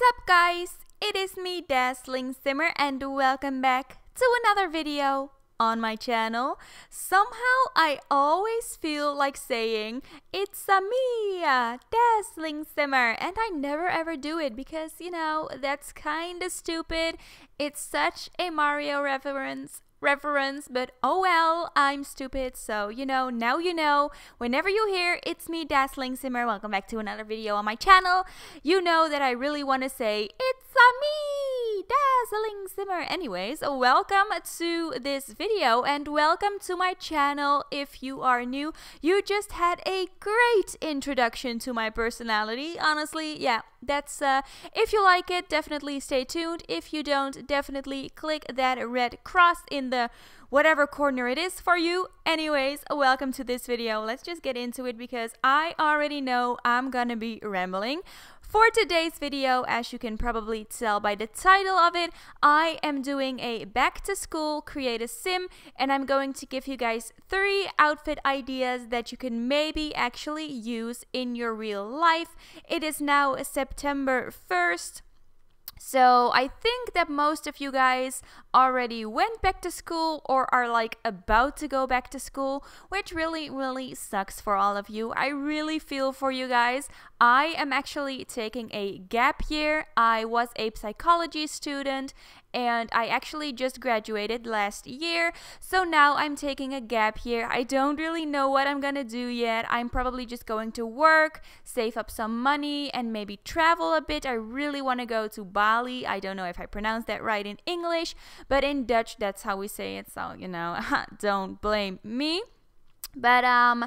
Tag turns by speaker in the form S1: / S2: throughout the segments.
S1: What's up guys? It is me Dazzling Simmer and welcome back to another video on my channel. Somehow I always feel like saying, it's a me, Dazzling Simmer, and I never ever do it because, you know, that's kinda stupid. It's such a Mario reference reference, but oh well, I'm stupid. So, you know, now you know. Whenever you hear it's me, Dazzling Simmer, welcome back to another video on my channel. You know that I really want to say, it's a me! sizzling simmer anyways welcome to this video and welcome to my channel if you are new you just had a great introduction to my personality honestly yeah that's uh if you like it definitely stay tuned if you don't definitely click that red cross in the whatever corner it is for you anyways welcome to this video let's just get into it because i already know i'm gonna be rambling for today's video, as you can probably tell by the title of it, I am doing a back to school create a sim and I'm going to give you guys three outfit ideas that you can maybe actually use in your real life. It is now September 1st. So I think that most of you guys already went back to school or are like about to go back to school, which really, really sucks for all of you. I really feel for you guys. I am actually taking a gap year. I was a psychology student and I actually just graduated last year, so now I'm taking a gap year. I don't really know what I'm gonna do yet. I'm probably just going to work, save up some money, and maybe travel a bit. I really wanna go to Bali. I don't know if I pronounced that right in English, but in Dutch, that's how we say it, so you know, don't blame me. But, um,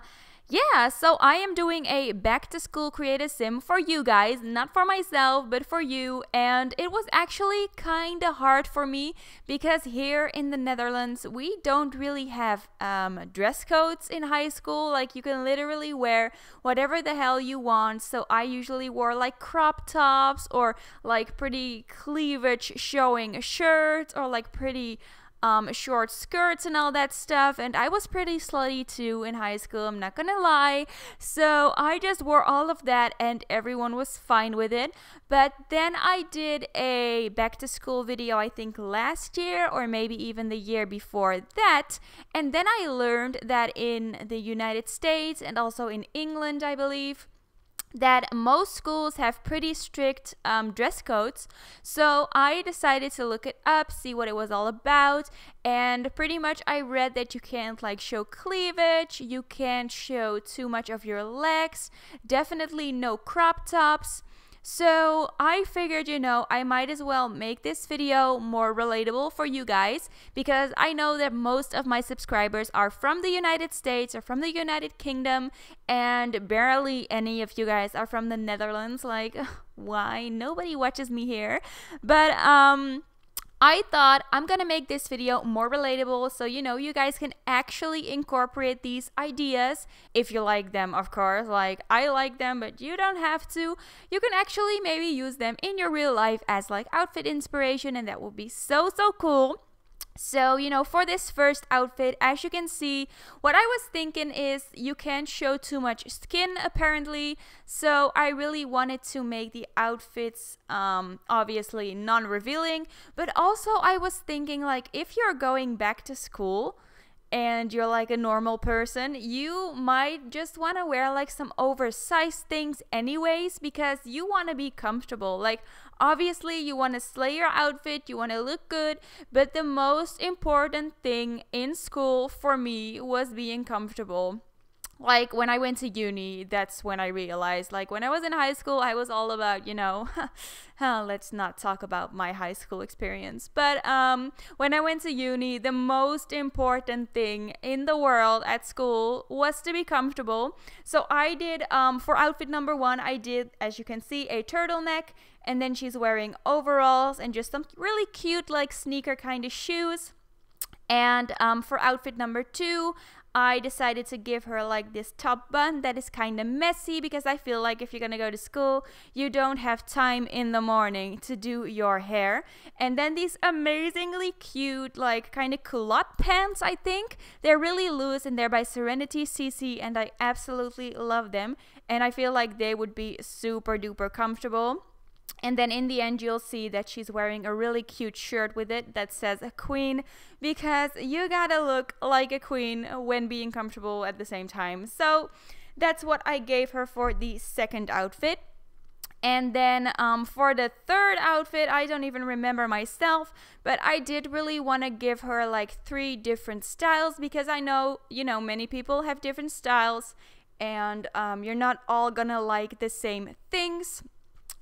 S1: yeah, so I am doing a back to school creative sim for you guys, not for myself, but for you. And it was actually kind of hard for me because here in the Netherlands, we don't really have um, dress codes in high school. Like, you can literally wear whatever the hell you want. So I usually wore like crop tops or like pretty cleavage showing shirts or like pretty um, short skirts and all that stuff. And I was pretty slutty too in high school, I'm not gonna lie. So I just wore all of that and everyone was fine with it. But then I did a back to school video, I think last year or maybe even the year before that. And then I learned that in the United States and also in England, I believe that most schools have pretty strict um, dress codes. So I decided to look it up, see what it was all about, and pretty much I read that you can't like show cleavage, you can't show too much of your legs, definitely no crop tops. So I figured, you know, I might as well make this video more relatable for you guys because I know that most of my subscribers are from the United States or from the United Kingdom and barely any of you guys are from the Netherlands. Like, why? Nobody watches me here. But, um, I thought I'm gonna make this video more relatable so you know you guys can actually incorporate these ideas if you like them of course like I like them but you don't have to you can actually maybe use them in your real life as like outfit inspiration and that would be so so cool so, you know, for this first outfit, as you can see, what I was thinking is you can't show too much skin apparently. So I really wanted to make the outfits um, obviously non-revealing. But also I was thinking like if you're going back to school, and you're like a normal person, you might just want to wear like some oversized things anyways because you want to be comfortable. Like obviously you want to slay your outfit, you want to look good, but the most important thing in school for me was being comfortable like when I went to uni, that's when I realized like when I was in high school, I was all about, you know, let's not talk about my high school experience. But um, when I went to uni, the most important thing in the world at school was to be comfortable. So I did um, for outfit number one, I did, as you can see, a turtleneck. And then she's wearing overalls and just some really cute, like sneaker kind of shoes. And um, for outfit number two, I decided to give her like this top bun that is kind of messy because I feel like if you're gonna go to school, you don't have time in the morning to do your hair. And then these amazingly cute, like kind of culotte pants, I think. They're really loose and they're by Serenity CC, and I absolutely love them. And I feel like they would be super duper comfortable. And then in the end, you'll see that she's wearing a really cute shirt with it that says a queen because you gotta look like a queen when being comfortable at the same time. So that's what I gave her for the second outfit. And then um, for the third outfit, I don't even remember myself, but I did really want to give her like three different styles because I know, you know, many people have different styles and um, you're not all gonna like the same things.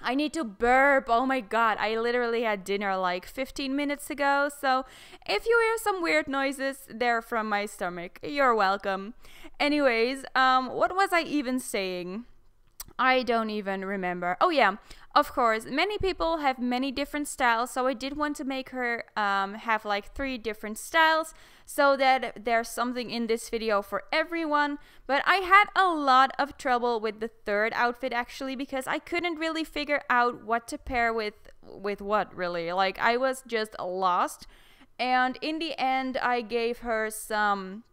S1: I need to burp. Oh my god, I literally had dinner like 15 minutes ago. So if you hear some weird noises, they're from my stomach. You're welcome. Anyways, um, what was I even saying? I don't even remember. Oh yeah, of course, many people have many different styles, so I did want to make her um, have like three different styles so that there's something in this video for everyone. But I had a lot of trouble with the third outfit actually because I couldn't really figure out what to pair with with what really. Like I was just lost. And in the end, I gave her some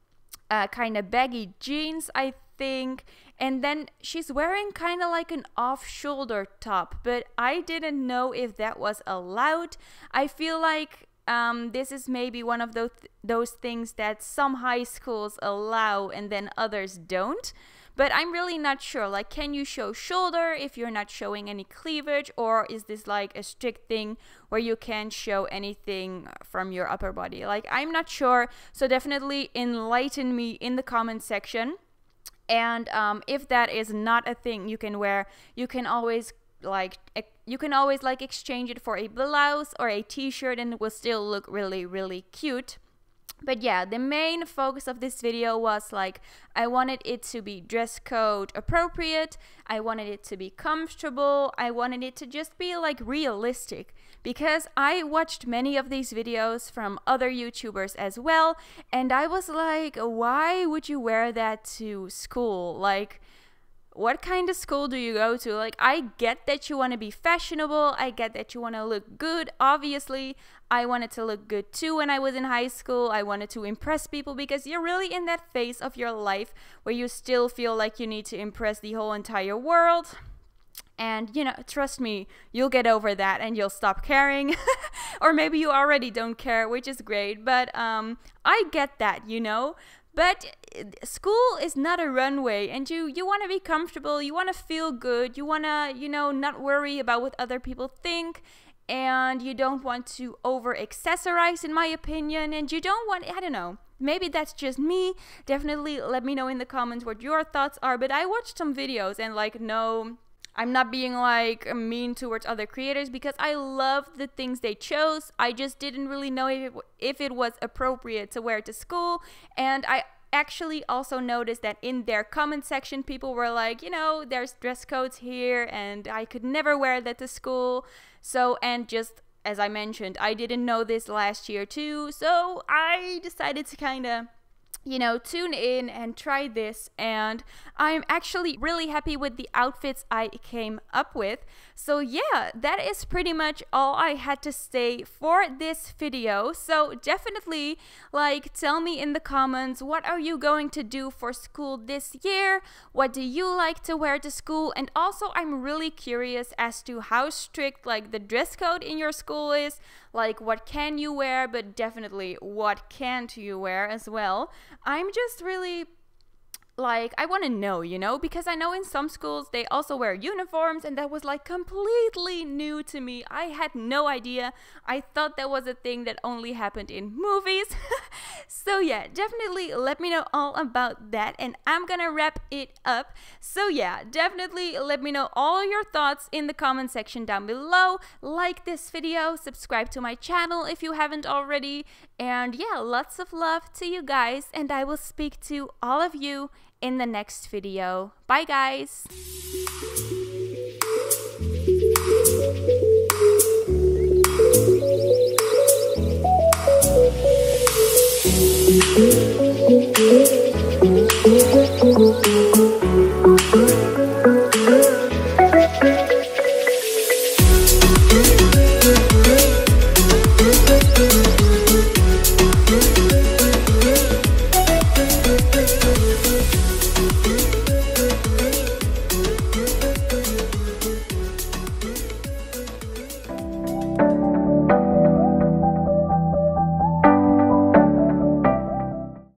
S1: uh, kind of baggy jeans, I think, and then she's wearing kind of like an off shoulder top, but I didn't know if that was allowed. I feel like um, this is maybe one of those, those things that some high schools allow and then others don't. But I'm really not sure. Like, can you show shoulder if you're not showing any cleavage? Or is this like a strict thing where you can't show anything from your upper body? Like, I'm not sure. So, definitely enlighten me in the comment section. And um, if that is not a thing you can wear, you can always like you can always like exchange it for a blouse or a t-shirt and it will still look really really cute but yeah, the main focus of this video was like I wanted it to be dress code appropriate, I wanted it to be comfortable, I wanted it to just be like realistic because I watched many of these videos from other YouTubers as well and I was like why would you wear that to school? Like what kind of school do you go to? Like, I get that you want to be fashionable. I get that you want to look good. Obviously, I wanted to look good too when I was in high school. I wanted to impress people because you're really in that phase of your life where you still feel like you need to impress the whole entire world. And, you know, trust me, you'll get over that and you'll stop caring. or maybe you already don't care, which is great. But um, I get that, you know? But uh, school is not a runway, and you you want to be comfortable, you want to feel good, you want to you know not worry about what other people think, and you don't want to over accessorize, in my opinion, and you don't want I don't know. Maybe that's just me. Definitely let me know in the comments what your thoughts are. But I watched some videos and like no I'm not being like mean towards other creators because I love the things they chose. I just didn't really know if it, if it was appropriate to wear to school. And I actually also noticed that in their comment section, people were like, you know, there's dress codes here and I could never wear that to school. So, and just as I mentioned, I didn't know this last year too. So I decided to kind of you know, tune in and try this. And I'm actually really happy with the outfits I came up with. So yeah, that is pretty much all I had to say for this video. So definitely like tell me in the comments, what are you going to do for school this year? What do you like to wear to school? And also I'm really curious as to how strict like the dress code in your school is like what can you wear, but definitely what can't you wear as well. I'm just really like I want to know, you know, because I know in some schools they also wear uniforms and that was like completely new to me. I had no idea. I thought that was a thing that only happened in movies. so yeah, definitely let me know all about that and I'm going to wrap it up. So yeah, definitely let me know all your thoughts in the comment section down below. Like this video, subscribe to my channel if you haven't already, and yeah, lots of love to you guys and I will speak to all of you in the next video. Bye guys!